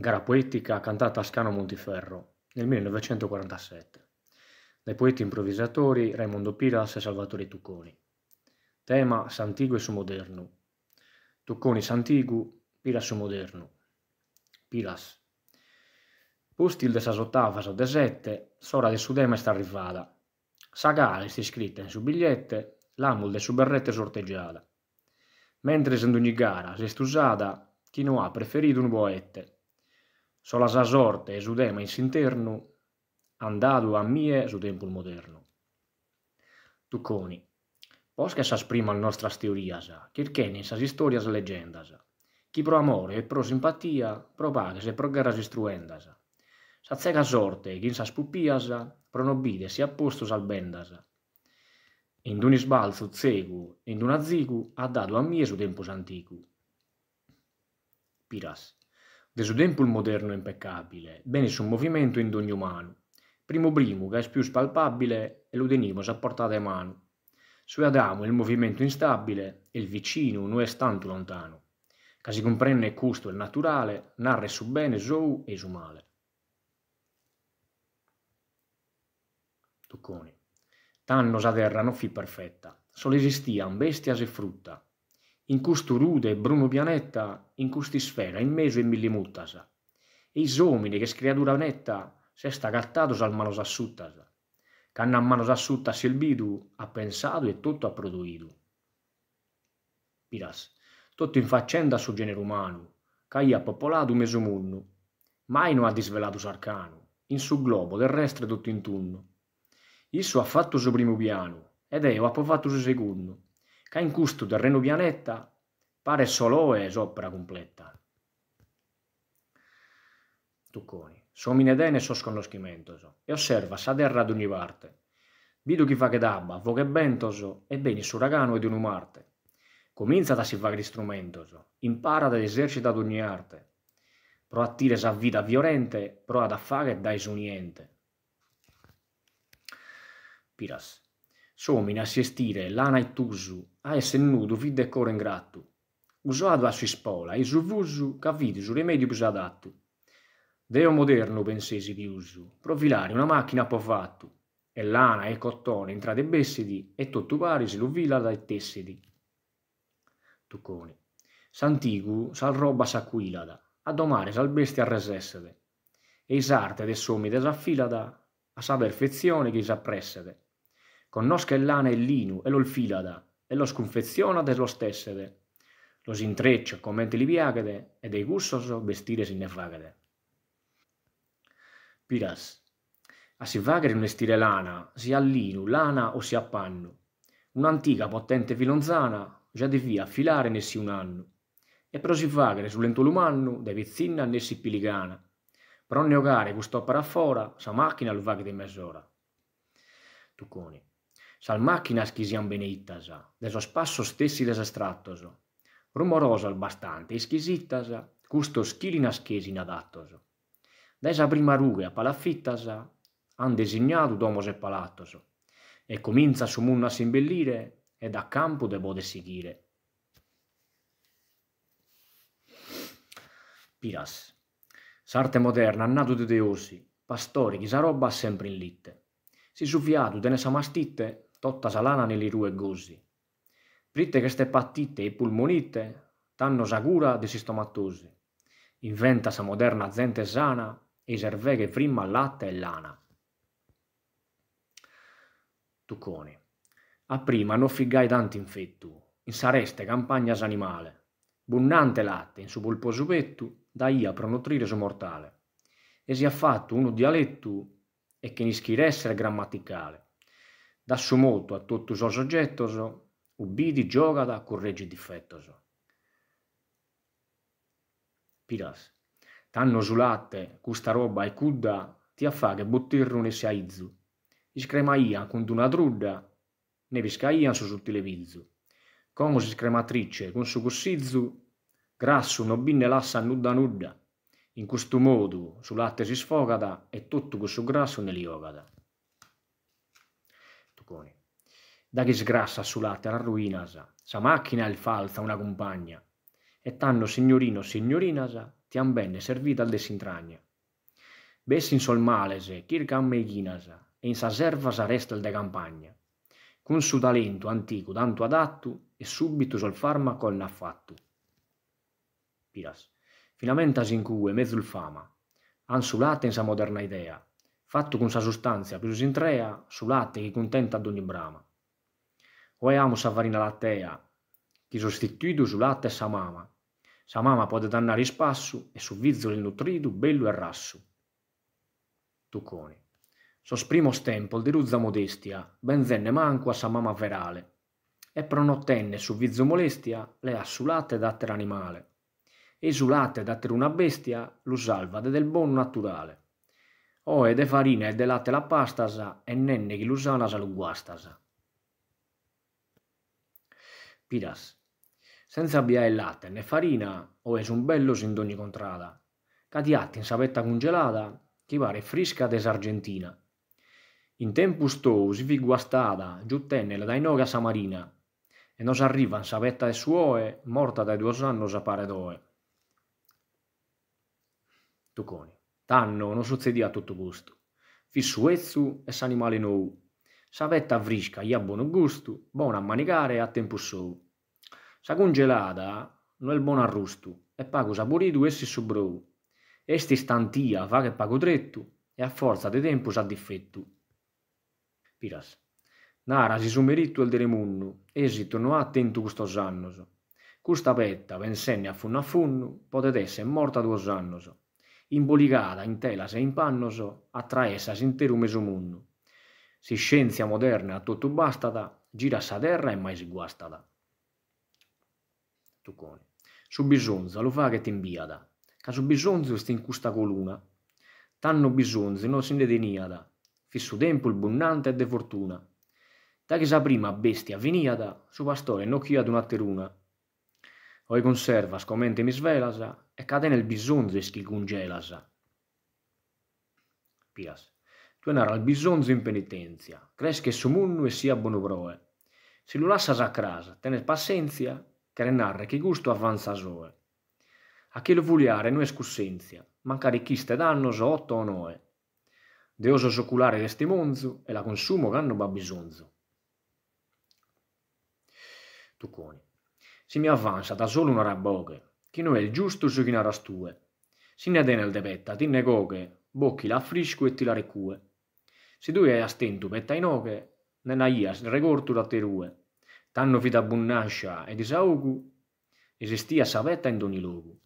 gara poetica cantata a Scano Montiferro nel 1947 dai poeti improvvisatori Raimondo Piras e Salvatore Tucconi. Tema Santigu e su moderno. Tucconi Santigu, Piras su moderno. Piras. Postil de sasottava sa desette, sora de sudema sta arrivada. Sagale sta scritta in su bigliette, l'amul de su berrette sorteggiata. Mentre sendo ogni gara, se usata, chi no ha preferito un boette solas a sorte e su tema in s'interno, andado a mie su tempo moderno. Tucconi, posca sa sprima le nostre teorie, teorias, chircheni sas istorias leggendas, chi pro amore e pro simpatia, pro pagas e pro guerras istruendas. Sa cega sorte, chi in sas pupias, pro nobide si appostos al bendas. In un sbalzo zegu, in una zigu, ha dato a mie su tempo antico. Piras. Desodempul moderno impeccabile, bene un movimento in ogni umano. Primo primo, che è più spalpabile, e lo tenimus a portata di mano. Su Adamo il movimento instabile, e il vicino non è tanto lontano. Che si comprende il custo e il naturale, narra su bene sou e su male. Tucconi. Tanno sa terra non fi perfetta, solo esistian bestia e frutta, in custu rude, Bruno pianetta, in custi sfera, in meso e millimuttas. E is omini che scriadura netta, se sta cattados al manos assuttas. Canna a manos assuttas silbidu, ha pensato e tutto ha produidu. Piras, tutto in faccenda su genere umano, che caia popoladu meso mondo, mai non ha disvelato sarcano, in su globo terrestre tutto in intunno. Isso ha fatto su primo piano, ed eo ha fatto su secondo Ca in custu terreno pianeta pare soloe s'opera completa. Tucconi. Somine dene sos conoschimentoso e osserva sa terra ad ogni parte. Vido chi fa che dabba, vo che bentoso, e beni su ragano ed un Marte. Comincia da si fagri strumentoso, impara ed esercita ad ogni arte. Pro a tire sa vita violente, pro ad affare dai su niente. Piras somina si assistire l'ana e tusu, a essere nudo vide core ingrato. Usato a si spola, e suvusu, cavidi su rimedio più adatto. Deo moderno pensesi di uso, profilare una macchina po' fatto, e lana e cottone intra de bessidi, e tutto parisi lo vila dai tessidi. Tucconi. Santigu sal roba s'aquilada, a domare sal bestia resessede, e isarte de sommi desaffilada, a sa perfezione che isappressede conosca il lana e l'inu e lo filada, e lo sconfeziona dello lo Lo si intreccia, mente li viagade e dei gustos vestire si ne vagade. Piras. A si vagare un vestire lana, sia allinu, lana o sia pannu. Un'antica potente filonzana, già devia affilare nessi un anno. E però si vagare sul lentolumannu, de vizzinna nessi piligana. Però neogare, gustò parafora, sa macchina lo vaghe di mezz'ora. Tucconi. Sal máquinas quisiam beneittasa, de sos passos stessi desastrattos. Rumorosa albastante, ischisittasa, custo schilinas chesi inadattoso. Da esa prima ruga a palaffittasa, han designato domos e palattoso, e comincia su munno a simbellire, e da campo de bode seguire. Piras. S'arte moderna nato de deosi, pastori chi sa roba sempre in litte. Si suffiato de ne sa mastitte, totta salana nelle rue gozzi. Prite ste patite e pulmonite, tanno sagura di sistomattosi. Inventa sa moderna gente sana e serveghe prima latte e lana. Tucconi. A prima non figai tanti infettu, in sareste campagna s'animale. Bunnante latte in su polposo pettu, da ia pronutrire su mortale. E si ha fatto uno dialetto e che ni essere grammaticale da Dasso molto a tutto suo soggetto, ubbidi giogada con reggi difettos. Piras, tanno latte, questa roba è cudda, ti a fare buttirrune se aizzu. Iscremaian con una drudda, ne viscaian su sul vizzu. Come si scrematrice con su gossizzu, grasso non binne lassa nudda nudda. In questo modo, sul latte si sfogata e tutto questo grasso ne liogata. Berlusconi. Da che sgrassa sulla terra arruinasa, sa macchina il falza una compagna, e tanno signorino signorinasa ti han bene servita al desintragna. Bessi in sol malese, chirca a meghinasa, e in sa serva sa resta il de campagna. Con su talento antico tanto adatto, e subito sol farmaco il fatto. Piras. Finamenta sin mezzo il fama, ansulate in sa moderna idea, fatto con sa sostanza più s'intrea su latte che contenta ad ogni brama. O amo sa farina lattea, che sostituito su latte sa mama. Sa mama può dannare spasso e su vizzo vizzolo nutrito, bello e rasso. Tucconi. Sos primo stempol di ruzza modestia, benzenne manco a sa mama verale. E pronottenne su vizzo molestia, le ha su latte datter animale. E su latte datter una bestia, lo salva del buon naturale oe de farina e de latte la pasta e nenne chi l'usanasa lu guastasa. Piras, senza abbia il latte né farina, o oe un bellos in d'ogni contrada, catiatti in sapetta congelata, che pare frisca des Argentina. In tempus tou si vi guastata, giù tenne la dai noga samarina, e non arriva in sapetta e suoe, morta dai due annos a d'oe. Tuconi. Tanno non succede a tutto gusto. Fissuezzu e s'animale nou. Savetta frisca e a buon gusto, buona a manicare a tempo sou. Sa congelata non è il buon arrusto, e pago saporitu essi subrou. Esti stantia, va che pago trettu, e a forza de tempo sa difetto. Piras. Nara si sumerittu el deremunnu, esito non ha attentu custos annos. Custa petta, pensenne a funno a funnu, potet essere morta due annos in in telas e in pannoso, attraessas meso mondo. Si scienza moderna a tutto bastata, gira sa terra e mai si guastada. Tuccone. Su bisonzo lo fa che ti inviata, ca su bisonzo sti in custa coluna. Tanno bisonzo non si ne deniata, fissu tempo il bunnante e de fortuna. Da che sa prima bestia veniata, su pastore non chiada una teruna Oi conserva, scomente mi svelasa e cade nel bisonze chi congelasa. Pias. Tu narra il bisonze in penitenzia, cresche sumunnu e sia buonoproe. Se lo lassa sacrasa, tene pazienza, che renarre che gusto avanza soe. A chi lo vuliare non è scussenzia, manca richiste danno so otto o noe. Deoso soculare monzu e la consumo che hanno babbisonzo. Tucconi se mi avanza da solo una rabboche, che non è il giusto su chi narra stue. Se ne dene il depetta, ti negoche, bocchi la frisco e ti la recue. Se tu hai a stento petta in oche, nella ia regortu da te terue. Tanno fida bunnascia e disaugu, esistia sapetta in doni luogo.